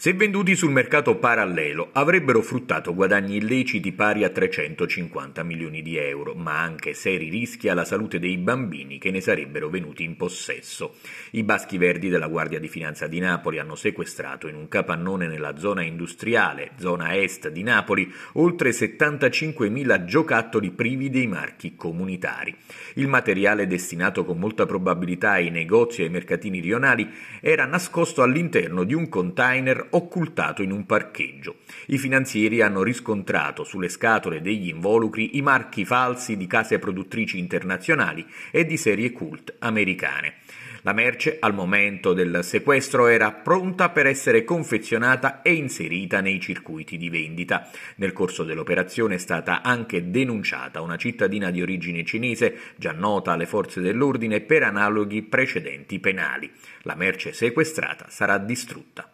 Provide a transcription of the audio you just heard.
Se venduti sul mercato parallelo avrebbero fruttato guadagni illeciti pari a 350 milioni di euro, ma anche seri rischi alla salute dei bambini che ne sarebbero venuti in possesso. I baschi verdi della Guardia di Finanza di Napoli hanno sequestrato in un capannone nella zona industriale, zona est di Napoli, oltre 75.000 giocattoli privi dei marchi comunitari. Il materiale destinato con molta probabilità ai negozi e ai mercatini rionali era nascosto all'interno di un container occultato in un parcheggio. I finanzieri hanno riscontrato sulle scatole degli involucri i marchi falsi di case produttrici internazionali e di serie cult americane. La merce al momento del sequestro era pronta per essere confezionata e inserita nei circuiti di vendita. Nel corso dell'operazione è stata anche denunciata una cittadina di origine cinese, già nota alle forze dell'ordine per analoghi precedenti penali. La merce sequestrata sarà distrutta.